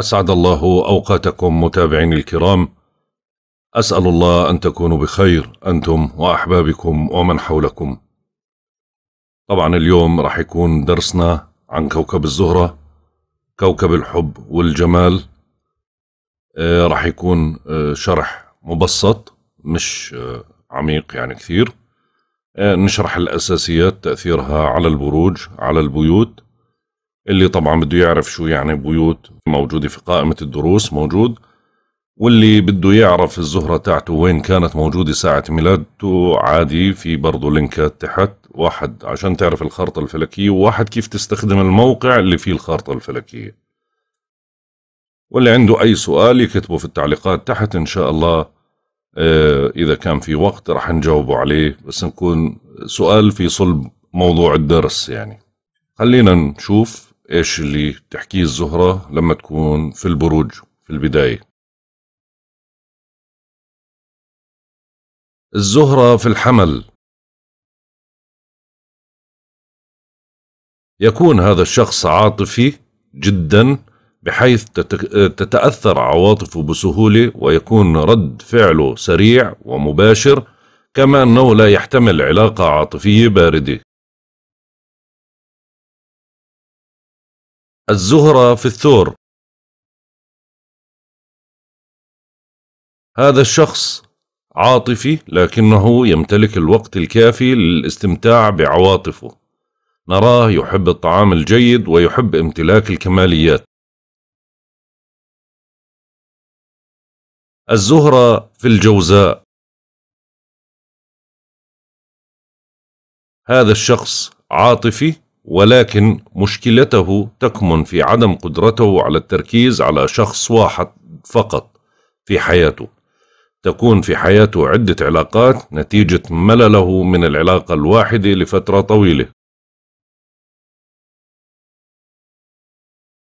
أسعد الله أوقاتكم متابعين الكرام أسأل الله أن تكونوا بخير أنتم وأحبابكم ومن حولكم طبعا اليوم راح يكون درسنا عن كوكب الزهرة كوكب الحب والجمال آه، راح يكون آه، شرح مبسط مش آه، عميق يعني كثير نشرح الأساسيات تأثيرها على البروج على البيوت اللي طبعا بده يعرف شو يعني بيوت موجودة في قائمة الدروس موجود واللي بده يعرف الزهرة تاعته وين كانت موجودة ساعة ميلادته عادي في برضه لينكات تحت واحد عشان تعرف الخارطة الفلكية وواحد كيف تستخدم الموقع اللي فيه الخارطة الفلكية واللي عنده أي سؤال يكتبه في التعليقات تحت إن شاء الله آه، إذا كان في وقت رح نجاوبه عليه بس نكون سؤال في صلب موضوع الدرس يعني خلينا نشوف ايش اللي تحكيه الزهرة لما تكون في البروج في البداية الزهرة في الحمل يكون هذا الشخص عاطفي جدا بحيث تتأثر عواطفه بسهولة ويكون رد فعله سريع ومباشر كما أنه لا يحتمل علاقة عاطفية باردة الزهرة في الثور هذا الشخص عاطفي لكنه يمتلك الوقت الكافي للاستمتاع بعواطفه نراه يحب الطعام الجيد ويحب امتلاك الكماليات الزهرة في الجوزاء هذا الشخص عاطفي ولكن مشكلته تكمن في عدم قدرته على التركيز على شخص واحد فقط في حياته تكون في حياته عدة علاقات نتيجة ملله من العلاقة الواحدة لفترة طويلة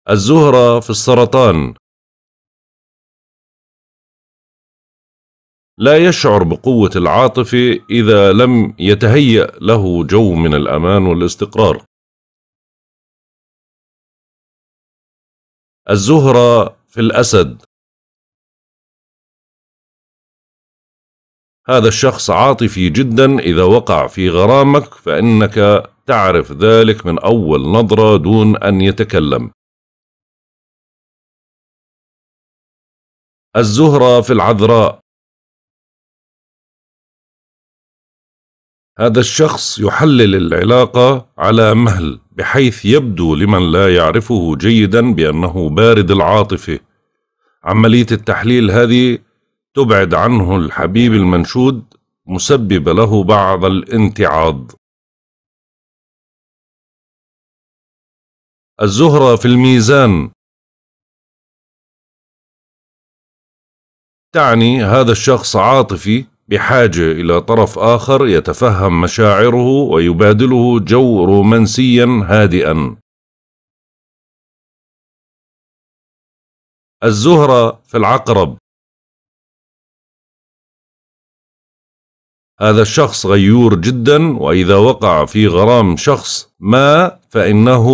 الزهرة في السرطان لا يشعر بقوة العاطفة إذا لم يتهيأ له جو من الأمان والاستقرار الزهرة في الأسد هذا الشخص عاطفي جدا إذا وقع في غرامك فإنك تعرف ذلك من أول نظرة دون أن يتكلم الزهرة في العذراء هذا الشخص يحلل العلاقة على مهل بحيث يبدو لمن لا يعرفه جيدا بانه بارد العاطفه عمليه التحليل هذه تبعد عنه الحبيب المنشود مسببه له بعض الانتعاض الزهره في الميزان تعني هذا الشخص عاطفي بحاجة إلى طرف آخر يتفهم مشاعره ويبادله جو رومانسيا هادئا الزهرة في العقرب هذا الشخص غيور جدا وإذا وقع في غرام شخص ما فإنه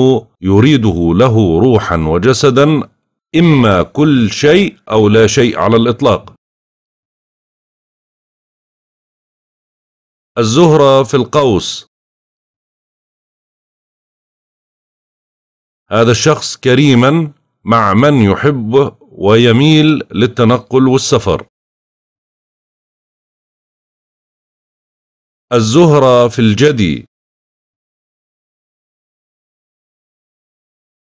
يريده له روحا وجسدا إما كل شيء أو لا شيء على الإطلاق الزهرة في القوس هذا الشخص كريما مع من يحبه ويميل للتنقل والسفر الزهرة في الجدي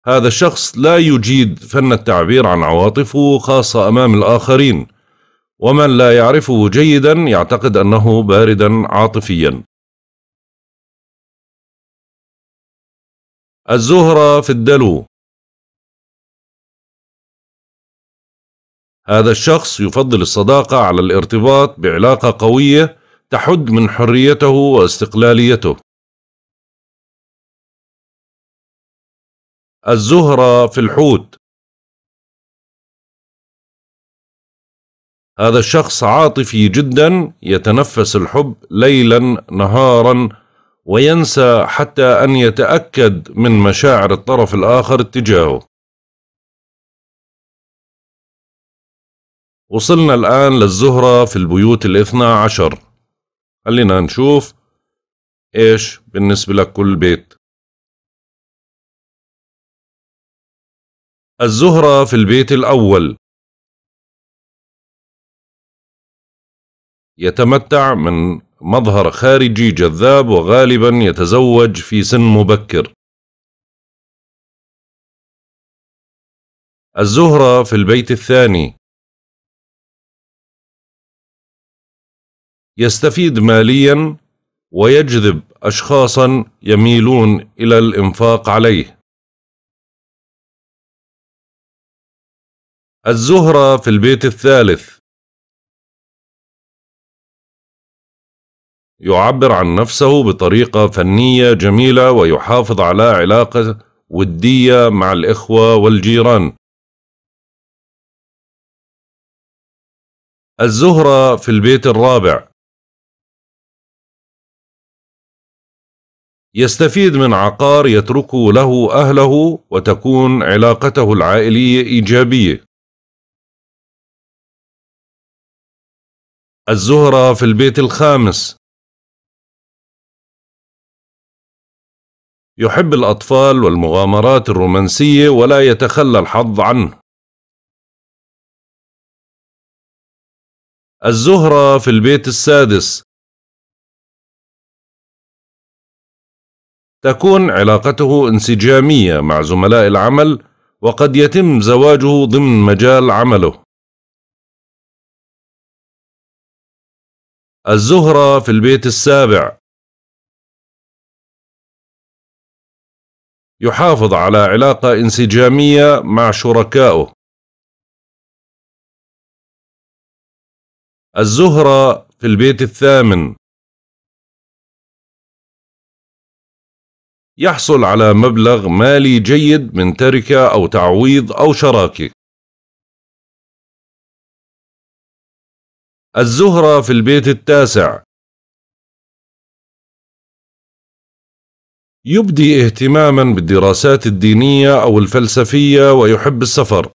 هذا الشخص لا يجيد فن التعبير عن عواطفه خاصة أمام الآخرين ومن لا يعرفه جيدا يعتقد أنه باردا عاطفيا الزهرة في الدلو هذا الشخص يفضل الصداقة على الارتباط بعلاقة قوية تحد من حريته واستقلاليته الزهرة في الحوت هذا الشخص عاطفي جدا يتنفس الحب ليلا نهارا وينسى حتى ان يتاكد من مشاعر الطرف الاخر اتجاهه وصلنا الان للزهره في البيوت الاثنى عشر خلينا نشوف ايش بالنسبه لكل بيت الزهره في البيت الاول يتمتع من مظهر خارجي جذاب وغالبا يتزوج في سن مبكر الزهرة في البيت الثاني يستفيد ماليا ويجذب أشخاصا يميلون إلى الإنفاق عليه الزهرة في البيت الثالث يعبر عن نفسه بطريقة فنية جميلة ويحافظ على علاقة ودية مع الإخوة والجيران. الزهرة في البيت الرابع يستفيد من عقار يتركه له أهله وتكون علاقته العائلية إيجابية. الزهرة في البيت الخامس يحب الأطفال والمغامرات الرومانسية ولا يتخلى الحظ عنه الزهرة في البيت السادس تكون علاقته انسجامية مع زملاء العمل وقد يتم زواجه ضمن مجال عمله الزهرة في البيت السابع يحافظ على علاقة انسجامية مع شركائه الزهرة في البيت الثامن يحصل على مبلغ مالي جيد من تركة أو تعويض أو شراكة الزهرة في البيت التاسع يبدي اهتماما بالدراسات الدينية أو الفلسفية ويحب السفر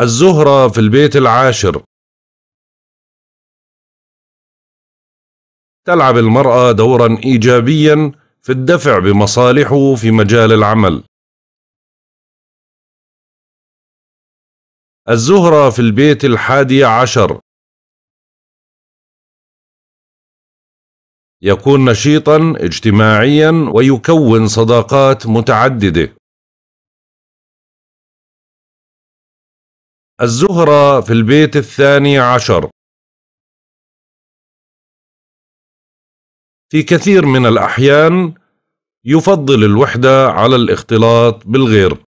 الزهرة في البيت العاشر تلعب المرأة دورا إيجابيا في الدفع بمصالحه في مجال العمل الزهرة في البيت الحادي عشر يكون نشيطا اجتماعيا ويكون صداقات متعدده الزهرة في البيت الثاني عشر في كثير من الأحيان يفضل الوحدة على الاختلاط بالغير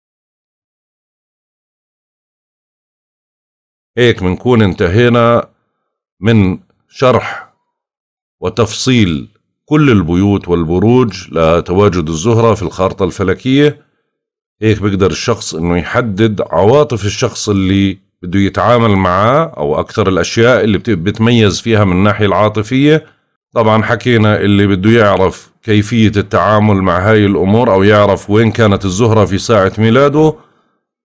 هيك منكون انتهينا من شرح وتفصيل كل البيوت والبروج لتواجد الزهرة في الخارطة الفلكية هيك بيقدر الشخص انه يحدد عواطف الشخص اللي بده يتعامل معاه او اكثر الاشياء اللي بتميز فيها من الناحية العاطفية طبعا حكينا اللي بده يعرف كيفية التعامل مع هاي الامور او يعرف وين كانت الزهرة في ساعة ميلاده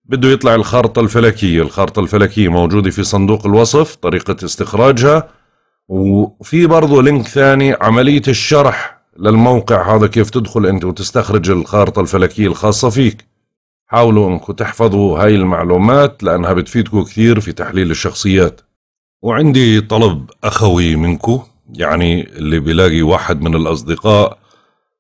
بده يطلع الخارطة الفلكية الخارطة الفلكية موجودة في صندوق الوصف طريقة استخراجها وفي برضه لينك ثاني عملية الشرح للموقع هذا كيف تدخل انت وتستخرج الخارطة الفلكية الخاصة فيك حاولوا انكم تحفظوا هاي المعلومات لانها بتفيدكم كثير في تحليل الشخصيات وعندي طلب اخوي منكم يعني اللي بيلاقي واحد من الاصدقاء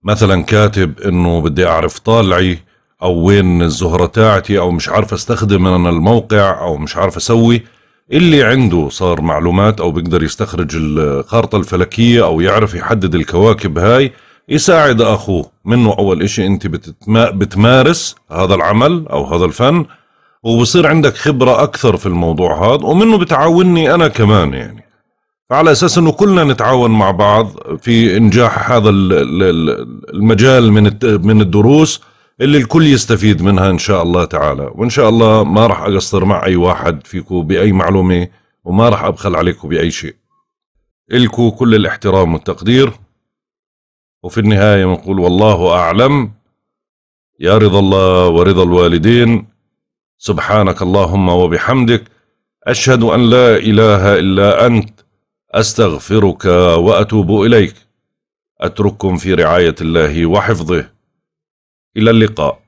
مثلا كاتب انه بدي اعرف طالعي او وين الزهرة تاعتي او مش عارف استخدم انا الموقع او مش عارف اسوي اللي عنده صار معلومات او بيقدر يستخرج الخارطه الفلكيه او يعرف يحدد الكواكب هاي يساعد اخوه منه اول اشي انت بتمارس هذا العمل او هذا الفن وبصير عندك خبرة أكثر في الموضوع هذا ومنه بتعاوني أنا كمان يعني فعلى أساس أنه كلنا نتعاون مع بعض في إنجاح هذا المجال من من الدروس اللي الكل يستفيد منها ان شاء الله تعالى وان شاء الله ما راح اقصر مع اي واحد فيكم باي معلومه وما راح ابخل عليكم باي شيء الكو كل الاحترام والتقدير وفي النهايه بنقول والله اعلم يا رضا الله ورضا الوالدين سبحانك اللهم وبحمدك اشهد ان لا اله الا انت استغفرك واتوب اليك اترككم في رعايه الله وحفظه إلى اللقاء